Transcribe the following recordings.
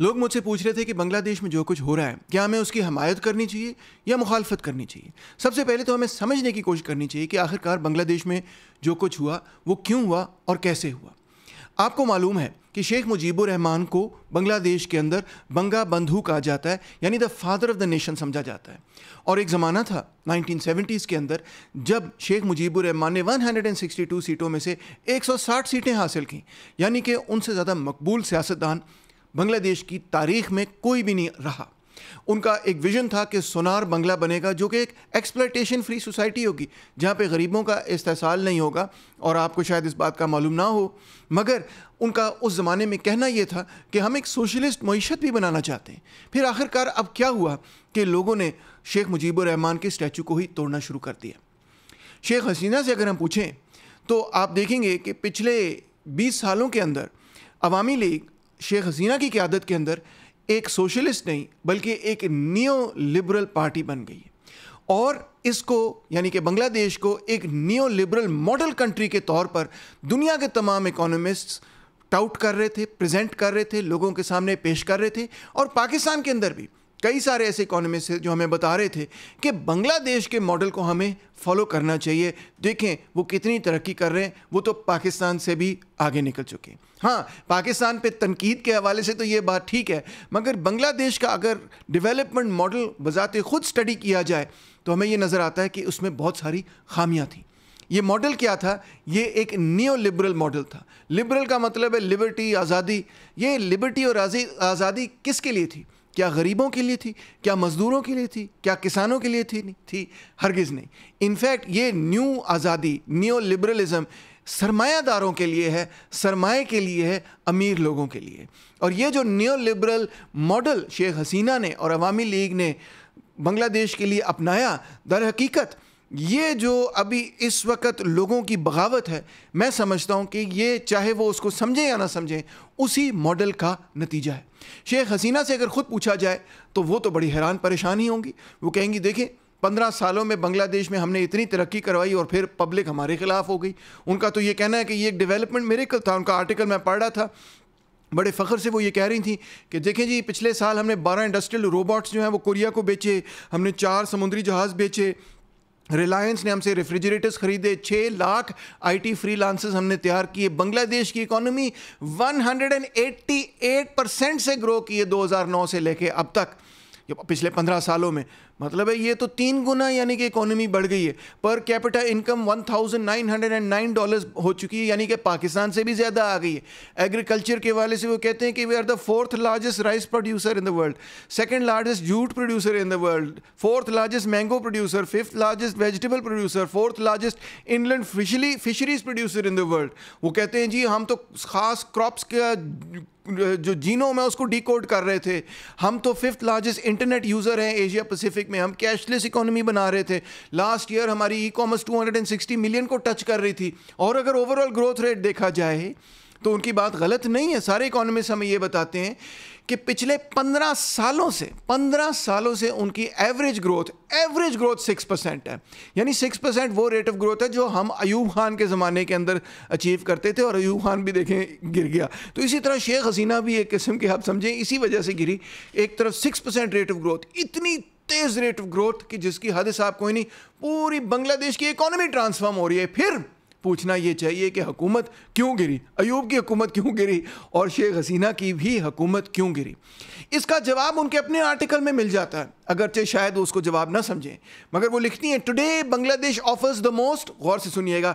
लोग मुझसे पूछ रहे थे कि बांग्लादेश में जो कुछ हो रहा है क्या हमें उसकी हमायत करनी चाहिए या मुखालफत करनी चाहिए सबसे पहले तो हमें समझने की कोशिश करनी चाहिए कि आखिरकार बांग्लादेश में जो कुछ हुआ वो क्यों हुआ और कैसे हुआ आपको मालूम है कि शेख मुजीबुर रहमान को बांग्लादेश के अंदर बंगा बंधु कहा जाता है यानी the father of the nation समझा जाता है और एक ज़माना था 1970s के अंदर जब शेख मुजीबुर रहमान ने 162 सीटों में से 160 सीटें हासिल की यानी कि उनसे ज़्यादा मकबूल सियासतदान बांग्लादेश की तारीख में कोई भी नहीं रहा उनका एक विजन था कि सोनार बंगला बनेगा जो कि एक एक्सप्लाइटेशन फ्री सोसाइटी होगी जहाँ पे गरीबों का इस्तेसाल नहीं होगा और आपको शायद इस बात का मालूम ना हो मगर उनका उस ज़माने में कहना यह था कि हम एक सोशलिस्ट मीशत भी बनाना चाहते हैं फिर आखिरकार अब क्या हुआ कि लोगों ने शेख रहमान के स्टैचू को ही तोड़ना शुरू कर दिया शेख हसीना से अगर हम पूछें तो आप देखेंगे कि पिछले बीस सालों के अंदर अवामी लीग शेख हसीना की क्यादत के अंदर एक सोशलिस्ट नहीं बल्कि एक न्यो लिबरल पार्टी बन गई और इसको यानी कि बांग्लादेश को एक न्यो लिबरल मॉडल कंट्री के तौर पर दुनिया के तमाम इकोनॉमिस्ट टाउट कर रहे थे प्रेजेंट कर रहे थे लोगों के सामने पेश कर रहे थे और पाकिस्तान के अंदर भी कई सारे ऐसे इकोनॉमिस्ट जो हमें बता रहे थे कि बांग्लादेश के मॉडल को हमें फॉलो करना चाहिए देखें वो कितनी तरक्की कर रहे हैं वो तो पाकिस्तान से भी आगे निकल चुके हैं हाँ पाकिस्तान पे तनकीद के हवाले से तो ये बात ठीक है मगर बांग्लादेश का अगर डेवलपमेंट मॉडल बजाते खुद स्टडी किया जाए तो हमें ये नज़र आता है कि उसमें बहुत सारी खामियाँ थीं ये मॉडल क्या था ये एक न्यू लिबरल मॉडल था लिबरल का मतलब है लिबर्टी आज़ादी ये लिबर्टी और आज़ादी किसके लिए थी क्या गरीबों के लिए थी क्या मज़दूरों के लिए थी क्या किसानों के लिए थी थी हरगिज़ नहीं इनफैक्ट ये न्यू आज़ादी न्यू लिबरलिज़म सरमायादारों के लिए है सरमाए के लिए है अमीर लोगों के लिए और ये जो new liberal model Sheikh Hasina ने और अवामी लीग ने बांग्लादेश के लिए अपनाया दर हकीकत ये जो अभी इस वक्त लोगों की बगावत है मैं समझता हूँ कि ये चाहे वो उसको समझें या ना समझें उसी मॉडल का नतीजा है शेख हसीना से अगर ख़ुद पूछा जाए तो वो तो बड़ी हैरान परेशान ही होंगी वो कहेंगी देखें पंद्रह सालों में बांग्लादेश में हमने इतनी तरक्की करवाई और फिर पब्लिक हमारे ख़िलाफ़ हो गई उनका तो ये कहना है कि ये एक डेवलपमेंट मेरे कल था उनका आर्टिकल मैं पढ़ रहा था बड़े फ़ख्र से वो ये कह रही थी कि देखें जी पिछले साल हमने बारह इंडस्ट्रियल रोबोट्स जो हैं वो कोरिया को बेचे हमने चार समुद्री जहाज़ बेचे रिलायंस ने हमसे रेफ्रिजरेटर्स खरीदे छः लाख आईटी फ्रीलांसर्स हमने तैयार किए बांग्लादेश की इकोनॉमी 188 परसेंट से ग्रो की है 2009 से लेके अब तक पिछले पंद्रह सालों में मतलब है ये तो तीन गुना यानी कि इकोनॉमी बढ़ गई है पर कैपिटा इनकम 1909 डॉलर्स हो चुकी है यानी कि पाकिस्तान से भी ज़्यादा आ गई है एग्रीकल्चर के वाले से वो कहते हैं कि we are the fourth largest rice producer in the world second largest jute producer in the world fourth largest mango producer fifth largest vegetable producer fourth largest inland fishery fisheries producer in the world वो कहते हैं जी हम तो खास crops का जो genome है उसको डिकोड कर रहे थे हम तो फिफ्थ लार्जेस्ट इंटरनेट यूज़र हैं एशिया पैसिफिक में हम कैशलेस इकोनॉमी बना रहे थे लास्ट ईयर हमारी ई कॉमर्स 260 मिलियन को टच कर रही थी और अगर ओवरऑल ग्रोथ रेट देखा जाए तो उनकी बात गलत नहीं है सारे इकोनॉमिस्ट हमें ये बताते हैं कि पिछले पंद्रह सालों से पंद्रह सालों से उनकी average growth average growth six percent है यानी सिक्स परसेंट वो रेट ऑफ ग्रोथ है जो हम अयूब खान के ज़माने के अंदर अचीव करते थे और अयूब खान भी देखें गिर गया तो इसी तरह शेख हसीना भी एक किस्म के आप समझें इसी वजह से गिरी एक तरफ six percent rate of growth इतनी तेज़ रेट ऑफ ग्रोथ कि जिसकी हद साहब कोई नहीं पूरी बांग्लादेश की इकोनॉमी ट्रांसफॉर्म हो रही है फिर पूछना ये चाहिए कि हुकूमत क्यों गिरी अयूब की हुकूमत क्यों गिरी और शेख हसीना की भी हुकूमत क्यों गिरी इसका जवाब उनके अपने आर्टिकल में मिल जाता है अगरचे शायद उसको जवाब ना समझें मगर वो लिखती हैं today Bangladesh offers the most गौर से सुनिएगा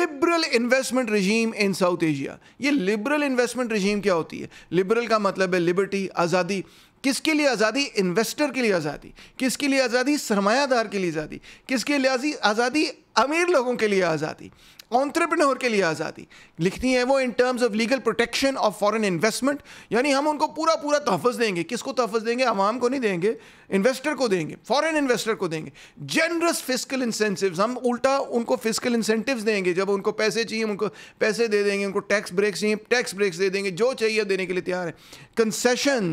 liberal investment regime in South Asia ये लिबरल इन्वेस्टमेंट रजीम क्या होती है लिबरल का मतलब है लिबर्टी आज़ादी किसके लिए आज़ादी इन्वेस्टर के लिए आज़ादी किसके लिए आज़ादी सरमायादार के लिए आज़ादी किसके लिए आज़ादी अमीर लोगों के लिए आज़ादी ऑन्ट्रप्रनोर के लिए आज़ादी लिखनी है वो in terms of legal protection of foreign investment यानी हम उनको पूरा पूरा तहफ़ देंगे किसको तहफ़ देंगे आवाम को नहीं देंगे इन्वेस्टर को देंगे फॉरेन इन्वेस्टर को देंगे जनरस फिजिकल इंसेंटिव हम उल्टा उनको फिजिकल इंसेंटिव देंगे जब उनको पैसे चाहिए उनको पैसे दे देंगे उनको टैक्स ब्रेक्स चाहिए टैक्स ब्रेक्स दे देंगे जो चाहिए देने के लिए तैयार है कंसेशन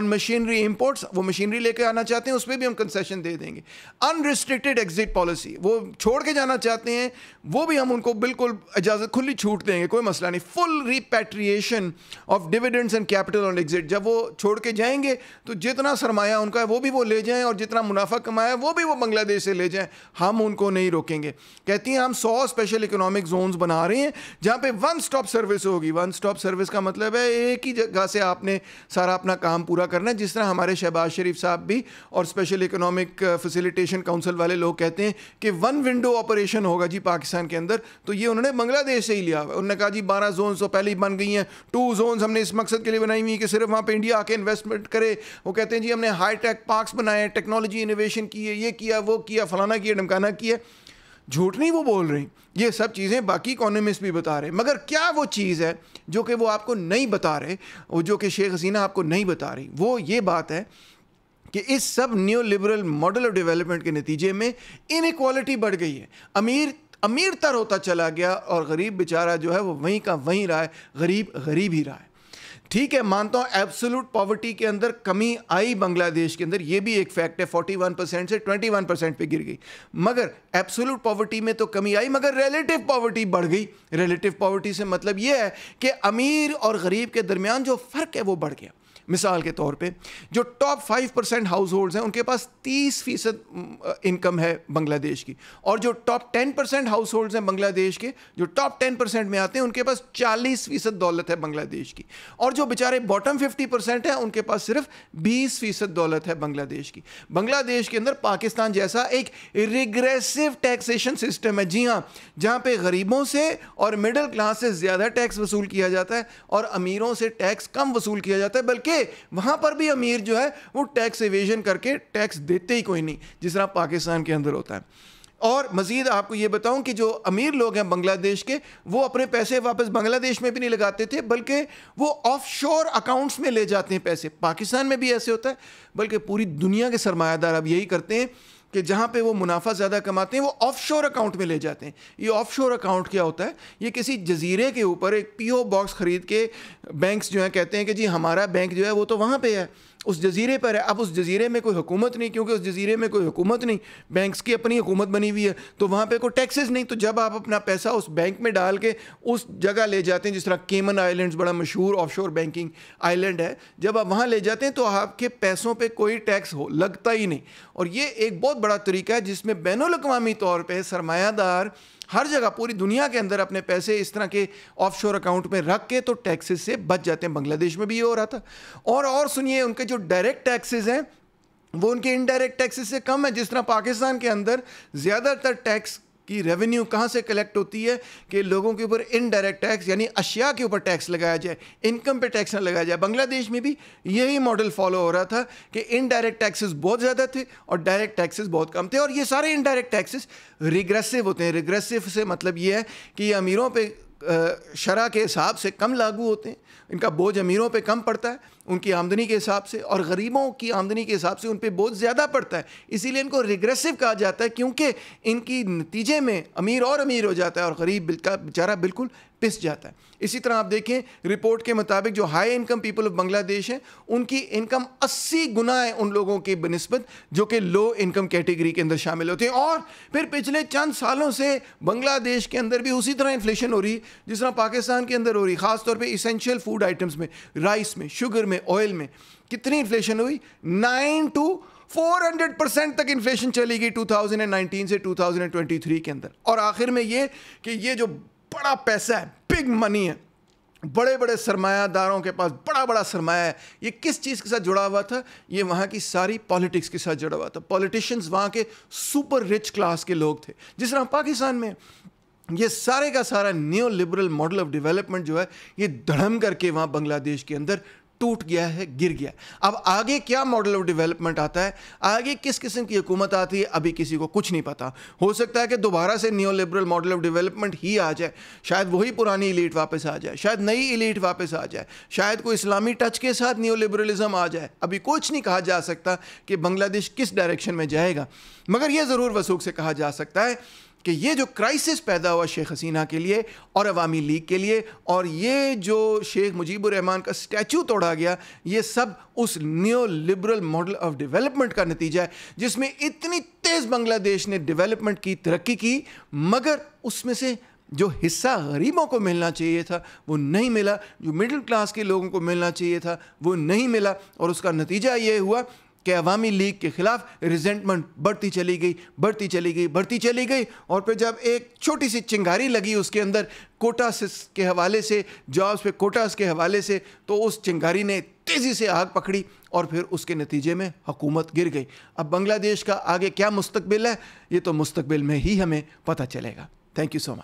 ऑन मशीनरी इम्पोर्ट्स वो मशीनरी लेकर आना चाहते हैं उस पर भी हम कंसेशन दे देंगे अनरिस्ट्रिक्टेड एग्जिट पॉलिसी वो छोड़ के जाना चाहते हैं वो भी हम उनको बिल्कुल इजाज़त खुली छूट देंगे कोई मसला नहीं full repatriation of dividends and capital on exit जब वो छोड़ के जाएंगे तो जितना सरमाया उनका है वो भी वो ले जाएं और जितना मुनाफा कमाया है वो भी वो बांग्लादेश से ले जाएं हम उनको नहीं रोकेंगे कहती हैं हम सौ स्पेशल इकोनॉमिक जोन्स बना रहे हैं जहाँ पर वन स्टॉप सर्विस होगी वन स्टॉप सर्विस का मतलब है एक ही जगह से आपने सारा अपना काम पूरा करना है जिस तरह हमारे शहबाज शरीफ साहब भी और स्पेशल इकोनॉमिक फैसिलिटेशन काउंसिल वाले लोग कहते हैं कि वन विंडो ऑपरेशन होगा जी पाकिस्तान के अंदर तो ये उन्होंने बांग्लादेश से ही लिया उन्होंने कहा जी बारह जोन तो पहले ही बन गई हैं टू जोन हमने इस मकसद के लिए बनाई हुई कि सिर्फ वहाँ पर इंडिया आके इन्वेस्टमेंट करे वो कहते हैं जी हमने हाई टेक पार्क्स बनाए हैं टेक्नोलॉजी इनोवेशन की है ये किया वो किया फलाना किया डमकाना किया झूठ नहीं वो बोल रही ये सब चीज़ें बाकी इकोनॉमिस्ट भी बता रहे मगर क्या वो चीज़ है जो कि वो आपको नहीं बता रहे वो जो कि शेख हसीना आपको नहीं बता रही वो ये बात है कि इस सब new liberal model of development के नतीजे में इनक्वालिटी बढ़ गई है अमीर अमीर तर होता चला गया और गरीब बेचारा जो है वो वहीं का वहीं रहा है गरीब गरीब ही रहा है ठीक है मानता हूँ एब्सोलूट पॉवर्टी के अंदर कमी आई बांग्लादेश के अंदर ये भी एक फैक्ट है 41 परसेंट से 21 परसेंट पर गिर गई मगर एब्सोलूट पॉवर्टी में तो कमी आई मगर रिलेटिव पॉवर्टी बढ़ गई रिलेटिव पॉवर्टी से मतलब ये है कि अमीर और गरीब के दरमियान जो फ़र्क है वो बढ़ गया मिसाल के तौर पे जो top five percent households हैं उनके पास तीस फीसद इनकम है बांग्लादेश की और जो top ten percent households हैं बांग्लादेश के जो टॉप टेन परसेंट में आते हैं उनके पास चालीस फीसद दौलत है बांग्लादेश की और जो बेचारे बॉटम फिफ्टी परसेंट हैं उनके पास सिर्फ बीस फीसद दौलत है बांग्लादेश की बांग्लादेश के अंदर पाकिस्तान जैसा एक रिग्रेसिव टैक्सेशन सिस्टम है जी हाँ जहाँ पे गरीबों से और मिडिल क्लास से ज़्यादा टैक्स वसूल किया जाता है और अमीरों से टैक्स कम वसूल किया जाता है बल्कि ये वहाँ पर भी अमीर जो है वो टैक्स एवेजन करके टैक्स देते ही कोई नहीं जिस तरह पाकिस्तान के अंदर होता है और मज़ीद आपको ये बताऊं कि जो अमीर लोग हैं बांग्लादेश के वो अपने पैसे वापस बांग्लादेश में भी नहीं लगाते थे बल्कि वो ऑफशोर अकाउंट्स में ले जाते हैं पैसे पाकिस्तान में भी ऐसे होता है बल्कि पूरी दुनिया के सरमायादार अब यही करते हैं कि जहाँ पे वो मुनाफा ज़्यादा कमाते हैं वो ऑफशोर अकाउंट में ले जाते हैं ये ऑफशोर अकाउंट क्या होता है ये किसी जजीरे के ऊपर एक पीओ बॉक्स ख़रीद के बैंक्स जो है कहते हैं कि जी हमारा बैंक जो है वो तो वहाँ पे है उस जजीरे पर है अब उस जजीरे में कोई हुकूमत नहीं क्योंकि उस जजीरे में कोई हुकूमत नहीं बैंक्स की अपनी हुकूमत बनी हुई है तो वहाँ पे कोई टैक्सेस नहीं तो जब आप अपना पैसा उस बैंक में डाल के उस जगह ले जाते हैं जिस तरह केमन आइलैंड्स बड़ा मशहूर ऑफशोर बैंकिंग आइलैंड है जब आप वहाँ ले जाते हैं तो आपके पैसों पर कोई टैक्स हो लगता ही नहीं और ये एक बहुत बड़ा तरीका है जिसमें बैन अवी तौर पर सरमायादार हर जगह पूरी दुनिया के अंदर अपने पैसे इस तरह के ऑफशोर अकाउंट में रख के तो टैक्सेस से बच जाते हैं बांग्लादेश में भी ये हो रहा था और और सुनिए उनके जो डायरेक्ट टैक्सेस हैं वो उनके इनडायरेक्ट टैक्सेस से कम है जिस तरह पाकिस्तान के अंदर ज़्यादातर टैक्स कि रेवेन्यू कहाँ से कलेक्ट होती है कि लोगों के ऊपर इनडायरेक्ट टैक्स यानी अशिया के ऊपर टैक्स लगाया जाए इनकम पे टैक्स ना लगाया जाए बांग्लादेश में भी यही मॉडल फॉलो हो रहा था कि इनडायरेक्ट टैक्सेस बहुत ज़्यादा थे और डायरेक्ट टैक्सेस बहुत कम थे और ये सारे इनडायरेक्ट टैक्सेस रिग्रेसिव होते हैं रिग्रेसिव से मतलब ये है कि ये अमीरों पर शरा के हिसाब से कम लागू होते हैं इनका बोझ अमीरों पे कम पड़ता है उनकी आमदनी के हिसाब से और गरीबों की आमदनी के हिसाब से उन पर बोझ ज़्यादा पड़ता है इसीलिए इनको रिग्रेसिव कहा जाता है क्योंकि इनकी नतीजे में अमीर और अमीर हो जाता है और गरीब का बेचारा बिल्कुल पिस जाता है इसी तरह आप देखें रिपोर्ट के मुताबिक जो high income people of Bangladesh हैं उनकी इनकम 80 गुना है उन लोगों के बनस्बत जो कि लो इनकम कैटेगरी के अंदर शामिल होते हैं और फिर पिछले चंद सालों से बांग्लादेश के अंदर भी उसी तरह इन्फ्लेशन हो रही है जिस तरह पाकिस्तान के अंदर हो रही खासतौर पर इसेंशियल फूड आइटम्स में राइस में शुगर में ऑयल में कितनी इन्फ्लेशन हुई नाइन टू 400 परसेंट तक इन्फ्लेशन चली गई 2019 से 2023 के अंदर और आखिर में ये कि ये जो बड़ा पैसा है बिग मनी है बड़े बड़े सरमायादारों के पास बड़ा बड़ा सरमाया है ये किस चीज़ के साथ जुड़ा हुआ था ये वहाँ की सारी पॉलिटिक्स के साथ जुड़ा हुआ था पॉलिटिशियंस वहाँ के सुपर रिच क्लास के लोग थे जिस तरह पाकिस्तान में ये सारे का सारा new liberal model of development जो है ये धड़म करके वहाँ बांग्लादेश के अंदर टूट गया है गिर गया अब आगे क्या मॉडल ऑफ डेवलपमेंट आता है आगे किस किस्म की हुकूमत आती है अभी किसी को कुछ नहीं पता हो सकता है कि दोबारा से new liberal model of development ही आ जाए शायद वही पुरानी इलीट वापस आ जाए शायद नई इलीट वापस आ जाए शायद कोई इस्लामी टच के साथ न्यू लिबरलिज्म आ जाए अभी कुछ नहीं कहा जा सकता कि बांग्लादेश किस डायरेक्शन में जाएगा मगर यह ज़रूर वसूख से कहा जा सकता है कि ये जो क्राइसिस पैदा हुआ शेख हसीना के लिए और अवामी लीग के लिए और ये जो शेख रहमान का स्टैचू तोड़ा गया ये सब उस neo liberal model of development का नतीजा है जिसमें इतनी तेज़ बांग्लादेश ने डेवलपमेंट की तरक्की की मगर उसमें से जो हिस्सा गरीबों को मिलना चाहिए था वो नहीं मिला जो मिडिल क्लास के लोगों को मिलना चाहिए था वो नहीं मिला और उसका नतीजा ये हुआ कि अवामी लीग के खिलाफ रिजेंटमेंट बढ़ती चली गई बढ़ती चली गई बढ़ती चली गई और फिर जब एक छोटी सी चिंगारी लगी उसके अंदर कोटा के हवाले से जॉब्स पे कोटास के हवाले से तो उस चिंगारी ने तेज़ी से आग पकड़ी और फिर उसके नतीजे में हुकूमत गिर गई अब बांग्लादेश का आगे क्या मुस्तबिल है ये तो मुस्तबिल में ही हमें पता चलेगा थैंक यू सो मच